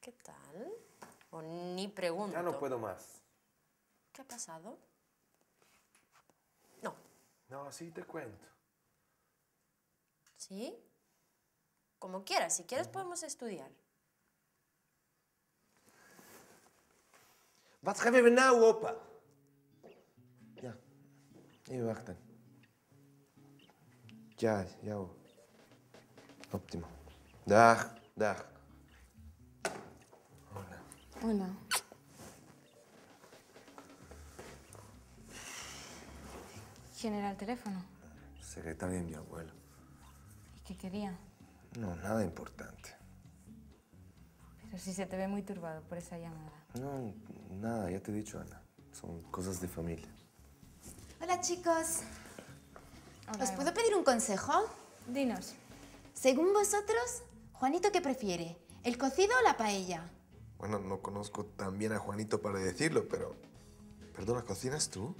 ¿Qué tal? Oh, ni pregunto. Ya no puedo más. ¿Qué ha pasado? No. No, sí te cuento. ¿Sí? Como quieras. Si quieres podemos estudiar. Wat we nou Ya. Ya, ya. Óptimo. Dag, dag. Hola. Hola. ¿Quién era el teléfono? Secretaria de mi abuelo. ¿Y qué quería? No, nada importante. Pero sí se te ve muy turbado por esa llamada. No, nada, ya te he dicho, Ana. Son cosas de familia. Hola, chicos. ¿Os puedo pedir un consejo? Dinos. Según vosotros, Juanito, ¿qué prefiere? ¿El cocido o la paella? Bueno, no conozco tan bien a Juanito para decirlo, pero... Perdona, ¿cocinas tú?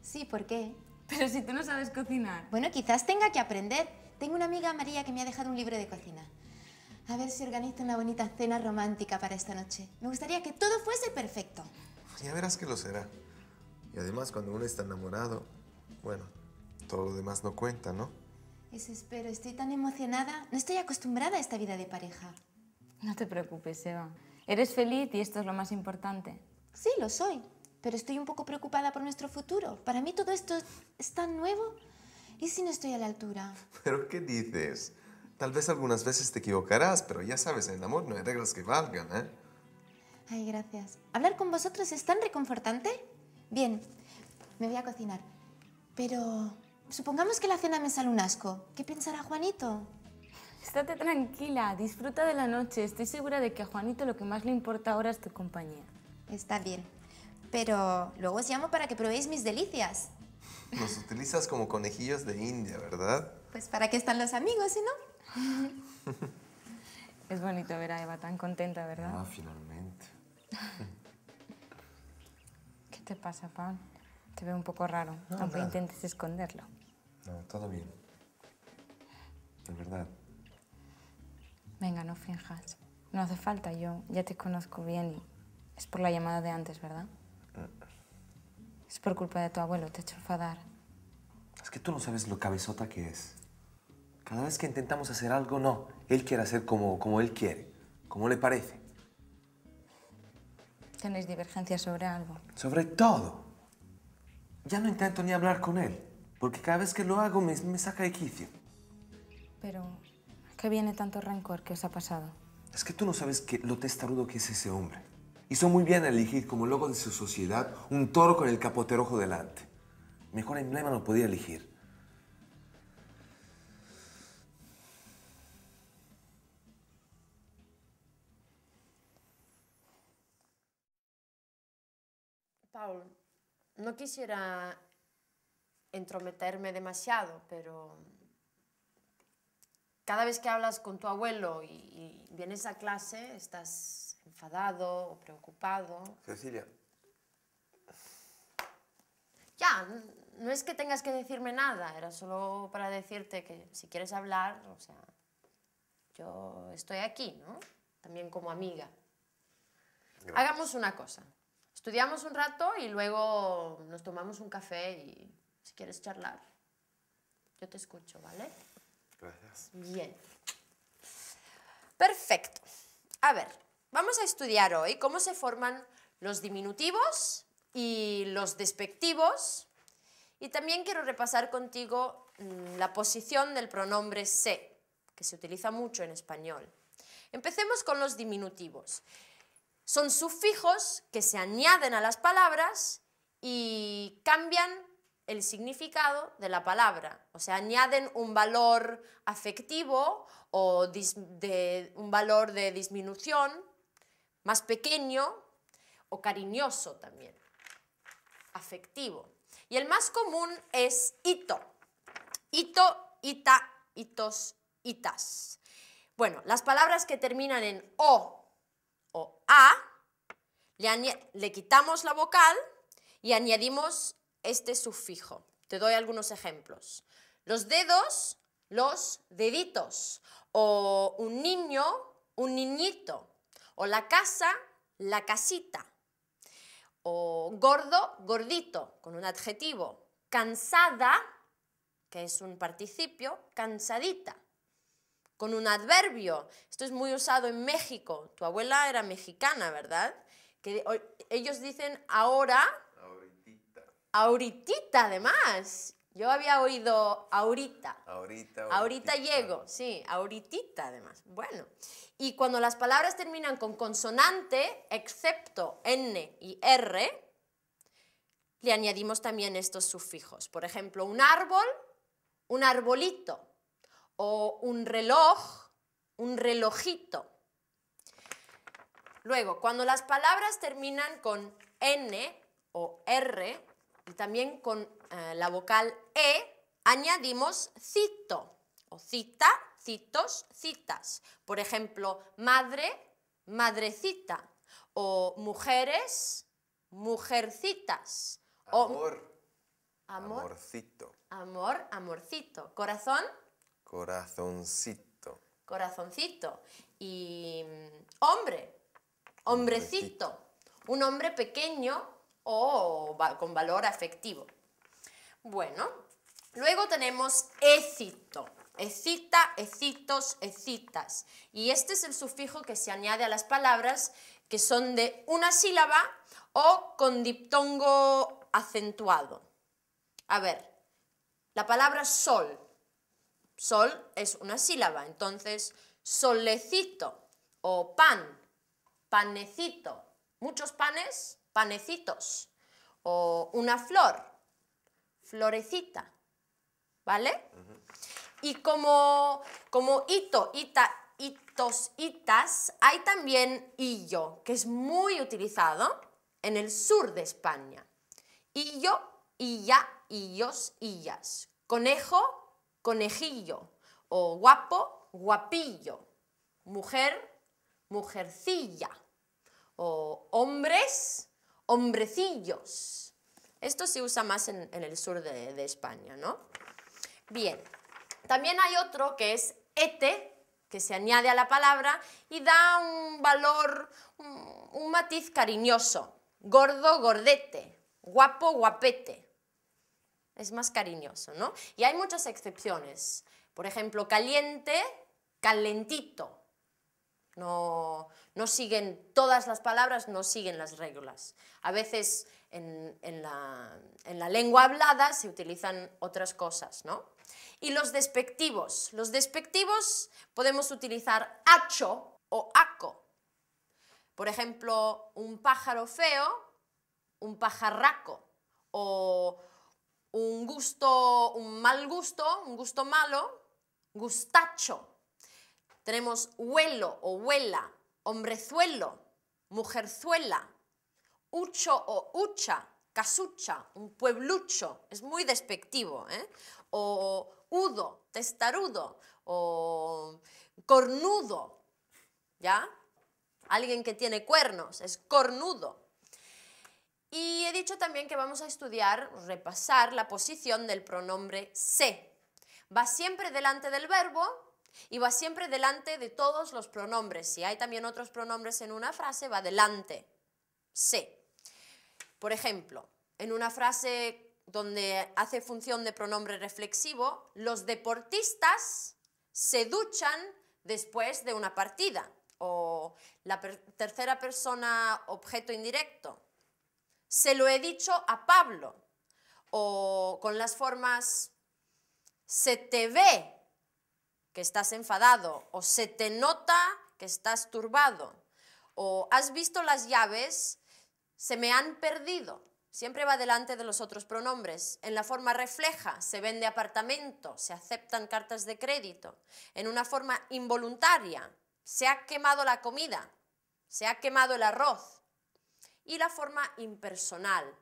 Sí, ¿por qué? Pero si tú no sabes cocinar. Bueno, quizás tenga que aprender. Tengo una amiga, María, que me ha dejado un libro de cocina. A ver si organiza una bonita cena romántica para esta noche. Me gustaría que todo fuese perfecto. Ya verás que lo será. Y además, cuando uno está enamorado, bueno, todo lo demás no cuenta, ¿no? Eso espero. Estoy tan emocionada. No estoy acostumbrada a esta vida de pareja. No te preocupes, Eva. Eres feliz y esto es lo más importante. Sí, lo soy. Pero estoy un poco preocupada por nuestro futuro. Para mí todo esto es tan nuevo. ¿Y si no estoy a la altura? ¿Pero qué dices? Tal vez algunas veces te equivocarás, pero ya sabes, en el amor no hay reglas que valgan, ¿eh? Ay, gracias. ¿Hablar con vosotros es tan reconfortante? Bien, me voy a cocinar. Pero Supongamos que la cena me sale un asco. ¿Qué pensará Juanito? Estate tranquila, disfruta de la noche. Estoy segura de que a Juanito lo que más le importa ahora es tu compañía. Está bien. Pero luego os llamo para que probéis mis delicias. Los utilizas como conejillos de India, ¿verdad? Pues para qué están los amigos, ¿sí no? es bonito ver a Eva tan contenta, ¿verdad? Ah, finalmente. ¿Qué te pasa, Paul? Te veo un poco raro, aunque intentes esconderlo. No, todo bien. De verdad. Venga, no finjas. No hace falta, yo ya te conozco bien es por la llamada de antes, ¿verdad? Mm. Es por culpa de tu abuelo, te he hecho enfadar. Es que tú no sabes lo cabezota que es. Cada vez que intentamos hacer algo, no. Él quiere hacer como, como él quiere, como le parece. ¿Tenéis divergencias sobre algo? Sobre todo. Ya no intento ni hablar con él. Porque cada vez que lo hago me, saca de quicio. Pero, ¿a qué viene tanto rencor que os ha pasado? Es que tú no sabes que, lo testarudo que es ese hombre. Hizo muy bien elegir como logo de su sociedad un toro con el capote rojo delante. Mejor emblema no podía elegir. Paul, no quisiera entrometerme demasiado, pero cada vez que hablas con tu abuelo y, vienes a clase, estás enfadado o preocupado. Cecilia. Ya, no es que tengas que decirme nada, era solo para decirte que si quieres hablar, o sea, yo estoy aquí, ¿no? También como amiga. Hagamos una cosa. Estudiamos un rato y luego nos tomamos un café y si quieres charlar. Yo te escucho, ¿vale? Gracias. Bien. Perfecto. A ver, vamos a estudiar hoy cómo se forman los diminutivos y los despectivos. Y también quiero repasar contigo mm, la posición del pronombre se, que se utiliza mucho en español. Empecemos con los diminutivos. Son sufijos que se añaden a las palabras y cambian el significado de la palabra. O sea, añaden un valor afectivo o de, un valor de disminución más pequeño o cariñoso también, afectivo. Y el más común es ito, ito, ita, itos, itas. Bueno, las palabras que terminan en o o a, le quitamos la vocal y añadimos este sufijo. Te doy algunos ejemplos. Los dedos, los deditos. O un niño, un niñito. O la casa, la casita. O gordo, gordito, con un adjetivo. Cansada, que es un participio, cansadita, con un adverbio. Esto es muy usado en México. Tu abuela era mexicana, ¿verdad? Que ellos dicen ahora Ahorita, además. Yo había oído ahorita. Ahorita. llego, sí, ahorita además. Bueno, y cuando las palabras terminan con consonante, excepto N y R, le añadimos también estos sufijos. Por ejemplo, un árbol, un arbolito, o un reloj, un relojito. Luego, cuando las palabras terminan con N o R, y también con eh, la vocal E añadimos cito o cita, citos, citas. Por ejemplo, madre, madrecita o mujeres, mujercitas. Amor. Amorcito. Amor, amorcito. Corazón. Corazoncito. Corazoncito. Y mm, hombre, hombrecito. Un hombre pequeño o con valor afectivo. Bueno, luego tenemos écito. Ecita, ecitos, ecitas. Y este es el sufijo que se añade a las palabras que son de una sílaba o con diptongo acentuado. A ver, la palabra sol. Sol es una sílaba, entonces solecito o pan, panecito. Muchos panes, panecitos o una flor, florecita, ¿vale? Y como, como hito, ita, hitos, itas, hay también illo, que es muy utilizado en el sur de España. Illo, illa, illos, illas. Conejo, conejillo. O guapo, guapillo. Mujer, mujercilla. O hombres, hombrecillos. Esto se usa más en, el sur de, España, ¿no? Bien, también hay otro que es ete, que se añade a la palabra y da un valor, un, un matiz cariñoso. Gordo, gordete, guapo, guapete. Es más cariñoso, ¿no? Y hay muchas excepciones. Por ejemplo, caliente, calentito no, siguen todas las palabras, no siguen las reglas. A veces en, la, en la lengua hablada se utilizan otras cosas, ¿no? Y los despectivos. Los despectivos podemos utilizar hacho o aco. Por ejemplo, un pájaro feo, un pajarraco. O un gusto, un mal gusto, un gusto malo, gustacho. Tenemos huelo o huela, hombrezuelo, mujerzuela, ucho o ucha, casucha, un pueblucho, es muy despectivo, ¿eh? o udo, testarudo, o cornudo, ¿ya? Alguien que tiene cuernos, es cornudo. Y he dicho también que vamos a estudiar, repasar la posición del pronombre se. Va siempre delante del verbo y va siempre delante de todos los pronombres. Si hay también otros pronombres en una frase, va delante. Se. Por ejemplo, en una frase donde hace función de pronombre reflexivo, los deportistas se duchan después de una partida. O la tercera persona objeto indirecto. Se lo he dicho a Pablo. O con las formas se te ve que estás enfadado o se te nota que estás turbado o has visto las llaves, se me han perdido. Siempre va delante de los otros pronombres. En la forma refleja, se vende apartamento, se aceptan cartas de crédito. En una forma involuntaria, se ha quemado la comida, se ha quemado el arroz. Y la forma impersonal.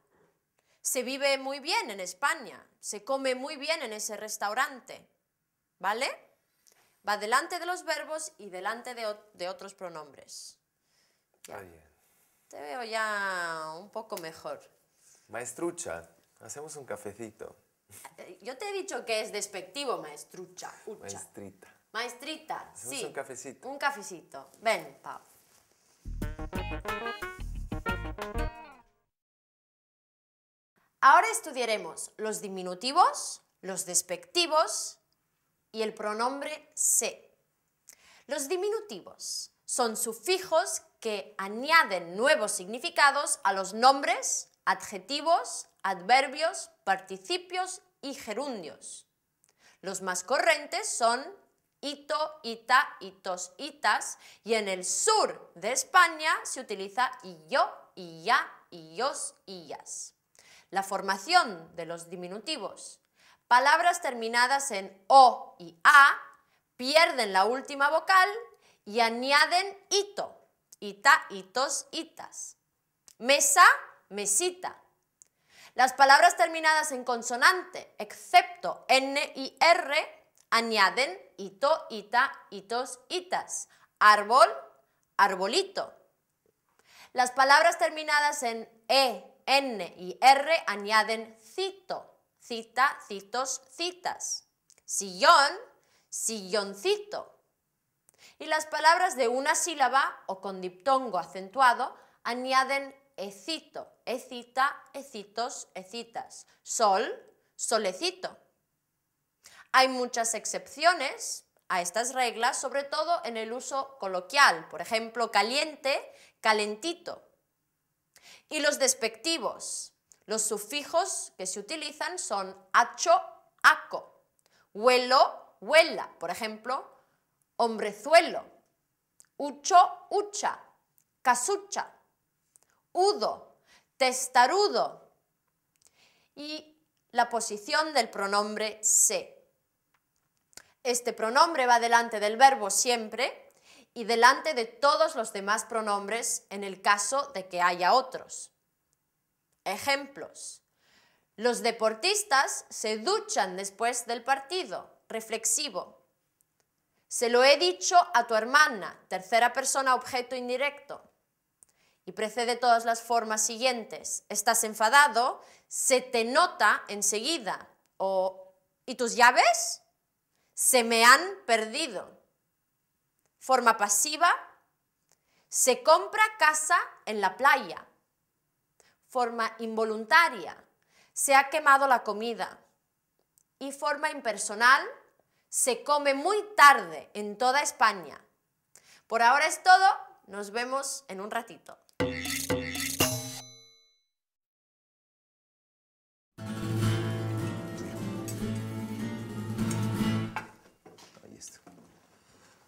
Se vive muy bien en España, se come muy bien en ese restaurante. ¿Vale? Va delante de los verbos y delante de, otros pronombres. Ya. Te veo ya un poco mejor. Maestrucha, hacemos un cafecito. Eh, yo te he dicho que es despectivo, maestrucha. Maestrita. Maestrita, sí. un cafecito. Un cafecito. Ven, Pau. Ahora estudiaremos los diminutivos, los despectivos y el pronombre se. Los diminutivos son sufijos que añaden nuevos significados a los nombres, adjetivos, adverbios, participios y gerundios. Los más corrientes son ito, ita, itos, itas y en el sur de España se utiliza yo, iya, yo iyas. La formación de los diminutivos Palabras terminadas en O y A pierden la última vocal y añaden ito. Ita, itos, itas. Mesa, mesita. Las palabras terminadas en consonante, excepto N y R, añaden ito, ita, itos, itas. Árbol, arbolito. Las palabras terminadas en E, N y R añaden cito cita, citos, citas. Sillón, silloncito. Y las palabras de una sílaba o con diptongo acentuado añaden ecito, ecita, ecitos, ecitas. Sol, solecito. Hay muchas excepciones a estas reglas, sobre todo en el uso coloquial, por ejemplo, caliente, calentito. Y los despectivos, los sufijos que se utilizan son acho, aco, huelo, huela, por ejemplo, hombrezuelo, ucho, ucha, casucha, udo, testarudo y la posición del pronombre se. Este pronombre va delante del verbo siempre y delante de todos los demás pronombres en el caso de que haya otros. Ejemplos. Los deportistas se duchan después del partido. Reflexivo. Se lo he dicho a tu hermana, tercera persona objeto indirecto. Y precede todas las formas siguientes. Estás enfadado, se te nota enseguida. O, ¿y tus llaves? Se me han perdido. Forma pasiva, se compra casa en la playa forma involuntaria, se ha quemado la comida. Y forma impersonal, se come muy tarde en toda España. Por ahora es todo, nos vemos en un ratito.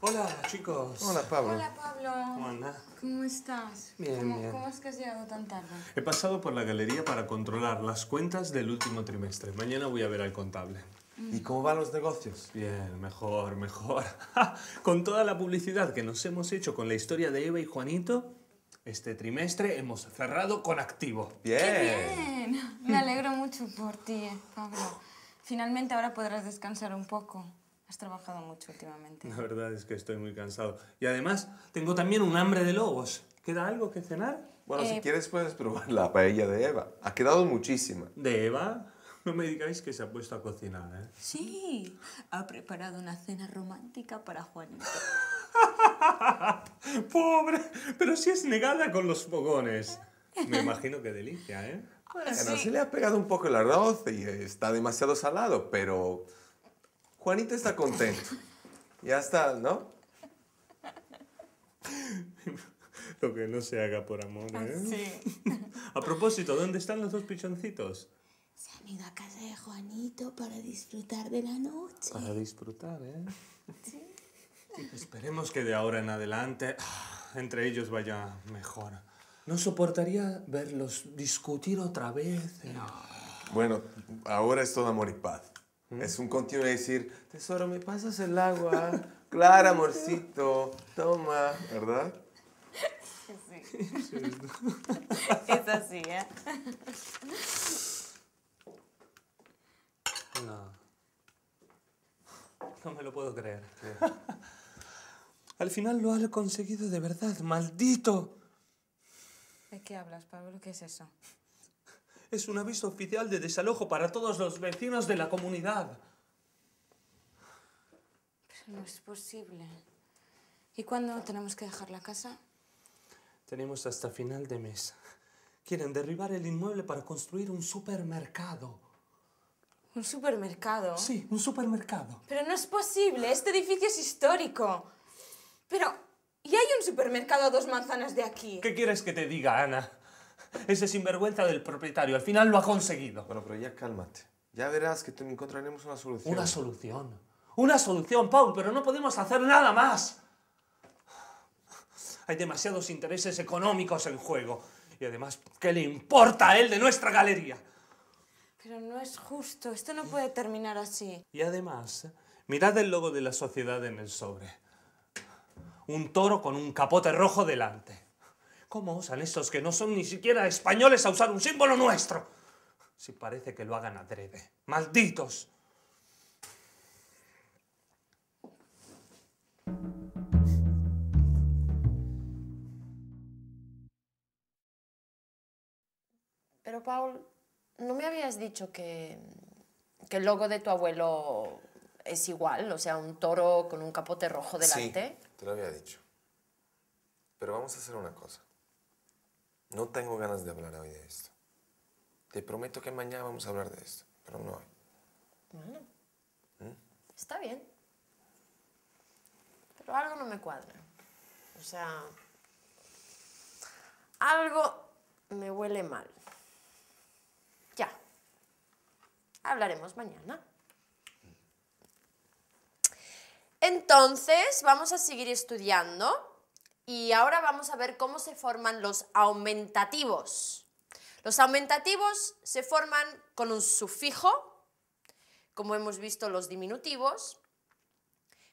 Hola, chicos. Hola, Pablo. Hola, Pablo. ¿Cómo andas? ¿Cómo estás? Bien, ¿Cómo, bien. ¿Cómo es que has llegado tan tarde? He pasado por la galería para controlar las cuentas del último trimestre. Mañana voy a ver al contable. ¿Y mm. cómo van los negocios? Bien, mejor, mejor. con toda la publicidad que nos hemos hecho con la historia de Eva y Juanito, este trimestre hemos cerrado con activo. ¡Bien! ¡Qué bien! Me alegro mucho por ti, Pablo. Finalmente ahora podrás descansar un poco. Has trabajado mucho últimamente. La verdad es que estoy muy cansado. Y además, tengo también un hambre de lobos. ¿Queda algo que cenar? Bueno, si eh, quieres puedes probar la paella de Eva. Ha quedado muchísima. ¿De Eva? No me digáis que se ha puesto a cocinar, ¿eh? Sí, ha preparado una cena romántica para Juanito. ¡Pobre! Pero si sí es negada con los fogones. Me imagino que delicia, ¿eh? Bueno, sí. no, se le ha pegado un poco el arroz y está demasiado salado, pero Juanito está contento. Ya está, ¿no? Lo que no se haga por amor, ah, ¿eh? Sí. A propósito, ¿dónde están los dos pichoncitos? Se han ido a casa de Juanito para disfrutar de la noche. Para disfrutar, ¿eh? Sí. Esperemos que de ahora en adelante ah, entre ellos vaya mejor. No soportaría verlos discutir otra vez. Bueno, ahora es todo amor y paz. Es un continuo de decir, tesoro, ¿me pasas el agua? Clara, amorcito, toma, ¿verdad? Sí. es así, ¿eh? No. No me lo puedo creer. Al final lo has conseguido de verdad, maldito. ¿De qué hablas, Pablo? ¿Qué es eso? Es un aviso oficial de desalojo para todos los vecinos de la comunidad. Pero no es posible. ¿Y cuándo tenemos que dejar la casa? Tenemos hasta final de mes. Quieren derribar el inmueble para construir un supermercado. ¿Un supermercado? Sí, un supermercado. Pero no es posible. Este edificio es histórico. Pero... ¿Y hay un supermercado a dos manzanas de aquí? ¿Qué quieres que te diga, Ana? ese sinvergüenza del propietario. Al final lo ha conseguido. Bueno, pero ya cálmate. Ya verás que encontraremos una solución. Una solución. Una solución, Paul, pero no podemos hacer nada más. Hay demasiados intereses económicos en juego. Y además, ¿qué le importa a él de nuestra galería? Pero no es justo. Esto no puede terminar así. Y además, mirad el logo de la sociedad en el sobre. Un toro con un capote rojo delante. ¿Cómo osan estos que no son ni siquiera españoles a usar un símbolo nuestro? Si parece que lo hagan adrede. ¡Malditos! Pero, Paul, ¿no me habías dicho que, que el logo de tu abuelo es igual? O sea, un toro con un capote rojo delante. Sí, te lo había dicho. Pero vamos a hacer una cosa no tengo ganas de hablar hoy de esto. Te prometo que mañana vamos a hablar de esto, pero no hoy. Bueno, ¿Mm? está bien. Pero algo no me cuadra. O sea, algo me huele mal. Ya. Hablaremos mañana. Entonces, vamos a seguir estudiando. Y ahora vamos a ver cómo se forman los aumentativos. Los aumentativos se forman con un sufijo, como hemos visto los diminutivos,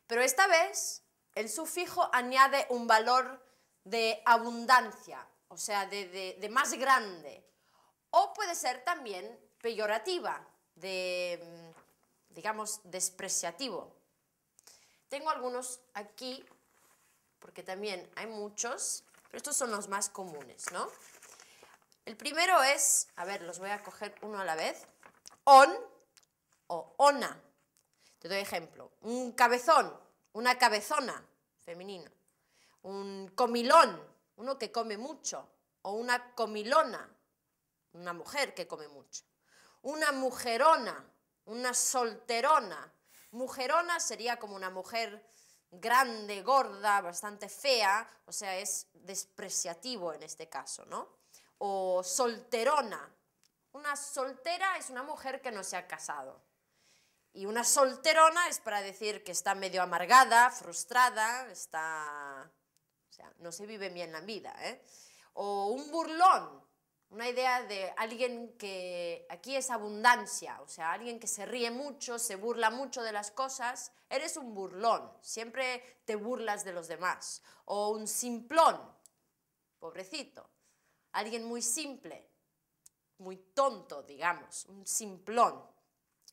pero esta vez el sufijo añade un valor de abundancia, o sea, de, más grande. O puede ser también peyorativa, de, digamos, despreciativo. Tengo algunos aquí porque también hay muchos, pero estos son los más comunes, ¿no? El primero es, a ver, los voy a coger uno a la vez, on o ona. Te doy ejemplo, un cabezón, una cabezona, femenino, un comilón, uno que come mucho, o una comilona, una mujer que come mucho, una mujerona, una solterona. Mujerona sería como una mujer grande, gorda, bastante fea, o sea, es despreciativo en este caso, ¿no? O solterona. Una soltera es una mujer que no se ha casado. Y una solterona es para decir que está medio amargada, frustrada, está... O sea, no se vive bien la vida, ¿eh? O un burlón, una idea de alguien que aquí es abundancia, o sea, alguien que se ríe mucho, se burla mucho de las cosas, eres un burlón, siempre te burlas de los demás, o un simplón, pobrecito, alguien muy simple, muy tonto, digamos, un simplón.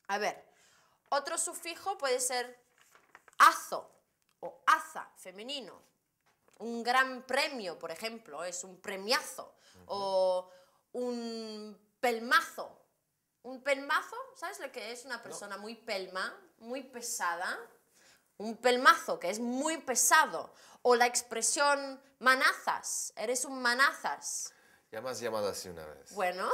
A ver, otro sufijo puede ser azo o aza, femenino, un gran premio, por ejemplo, es un premiazo, o un pelmazo. Un pelmazo, ¿sabes lo que es? Una persona muy pelma, muy pesada. Un pelmazo, que es muy pesado. O la expresión manazas, eres un manazas. Ya me has llamado así una vez. Bueno,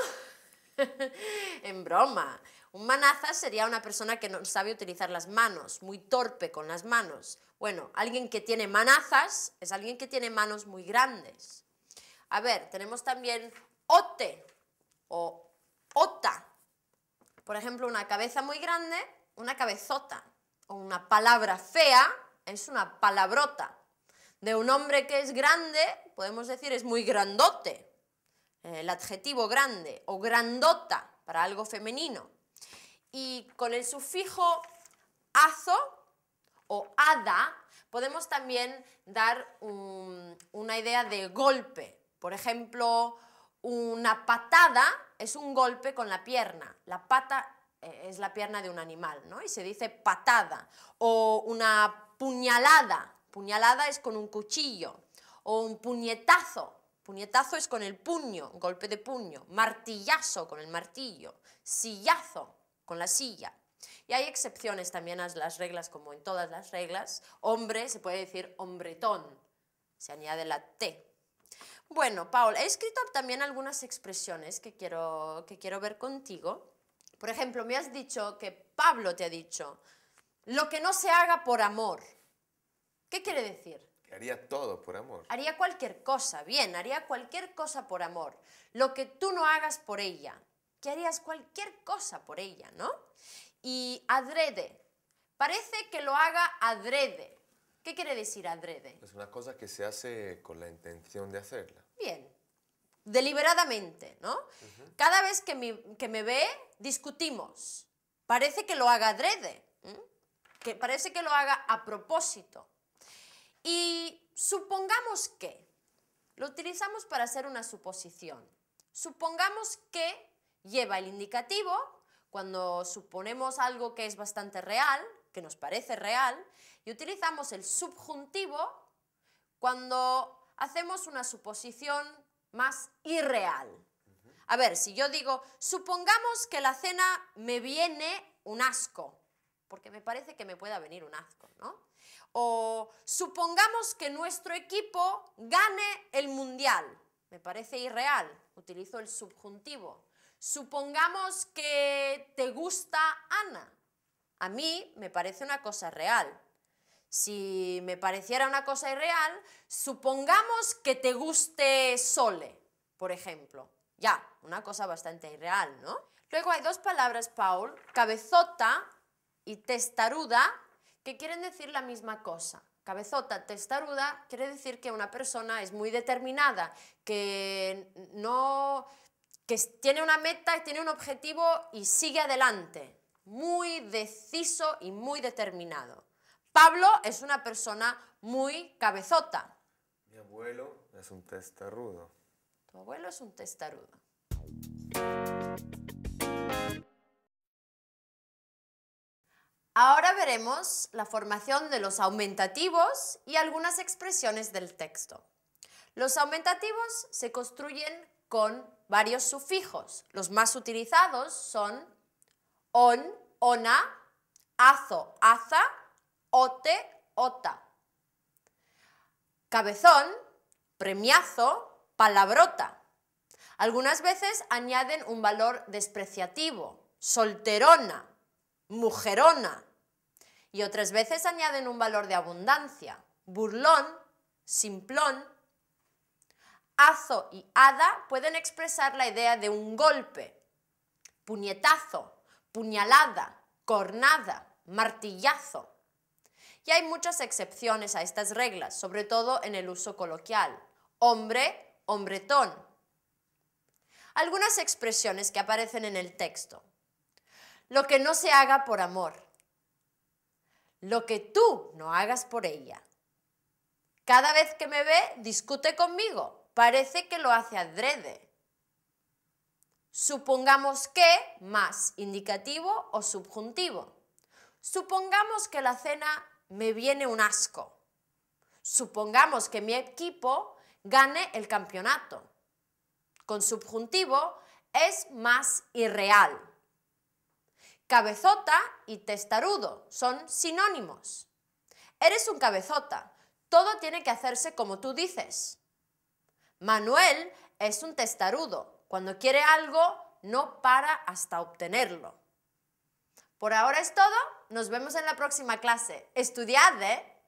en broma. Un manazas sería una persona que no sabe utilizar las manos, muy torpe con las manos. Bueno, alguien que tiene manazas es alguien que tiene manos muy grandes. A ver, tenemos también ote o ota. Por ejemplo, una cabeza muy grande, una cabezota. O una palabra fea es una palabrota. De un hombre que es grande, podemos decir es muy grandote. El adjetivo grande o grandota para algo femenino. Y con el sufijo azo o ada podemos también dar una idea de golpe. Por ejemplo, una patada es un golpe con la pierna. La pata eh, es la pierna de un animal, ¿no? Y se dice patada. O una puñalada. Puñalada es con un cuchillo. O un puñetazo. Puñetazo es con el puño, golpe de puño. Martillazo con el martillo. Sillazo con la silla. Y hay excepciones también a las reglas, como en todas las reglas. Hombre se puede decir hombretón. Se añade la T bueno, Paul, he escrito también algunas expresiones que quiero, que quiero ver contigo. Por ejemplo, me has dicho que Pablo te ha dicho, lo que no se haga por amor. ¿Qué quiere decir? Que haría todo por amor. Haría cualquier cosa, bien, haría cualquier cosa por amor. Lo que tú no hagas por ella, que harías cualquier cosa por ella, ¿no? Y adrede, parece que lo haga adrede. ¿Qué quiere decir adrede? Es una cosa que se hace con la intención de hacerla. Bien, deliberadamente, ¿no? Cada vez que me, que me, ve, discutimos. Parece que lo haga adrede, que parece que lo haga a propósito. Y supongamos que, lo utilizamos para hacer una suposición. Supongamos que lleva el indicativo, cuando suponemos algo que es bastante real, que nos parece real, y utilizamos el subjuntivo cuando hacemos una suposición más irreal. A ver, si yo digo, supongamos que la cena me viene un asco, porque me parece que me pueda venir un asco, ¿no? O supongamos que nuestro equipo gane el mundial, me parece irreal, utilizo el subjuntivo. Supongamos que te gusta Ana, a mí me parece una cosa real, si me pareciera una cosa irreal, supongamos que te guste Sole, por ejemplo. Ya, una cosa bastante irreal, ¿no? Luego hay dos palabras, Paul, cabezota y testaruda, que quieren decir la misma cosa. Cabezota, testaruda, quiere decir que una persona es muy determinada, que no que tiene una meta, tiene un objetivo y sigue adelante, muy deciso y muy determinado. Pablo es una persona muy cabezota. Mi abuelo es un testarudo. Tu abuelo es un testarudo. Ahora veremos la formación de los aumentativos y algunas expresiones del texto. Los aumentativos se construyen con varios sufijos. Los más utilizados son on, ona, azo, aza ote, ota. Cabezón, premiazo, palabrota. Algunas veces añaden un valor despreciativo, solterona, mujerona. Y otras veces añaden un valor de abundancia, burlón, simplón. Azo y hada pueden expresar la idea de un golpe, puñetazo, puñalada, cornada, martillazo. Y hay muchas excepciones a estas reglas, sobre todo en el uso coloquial. Hombre, hombretón. Algunas expresiones que aparecen en el texto. Lo que no se haga por amor. Lo que tú no hagas por ella. Cada vez que me ve, discute conmigo. Parece que lo hace adrede. Supongamos que más indicativo o subjuntivo. Supongamos que la cena me viene un asco. Supongamos que mi equipo gane el campeonato. Con subjuntivo es más irreal. Cabezota y testarudo son sinónimos. Eres un cabezota, todo tiene que hacerse como tú dices. Manuel es un testarudo, cuando quiere algo no para hasta obtenerlo. Por ahora es todo. Nos vemos en la próxima clase. Estudiad, ¿eh?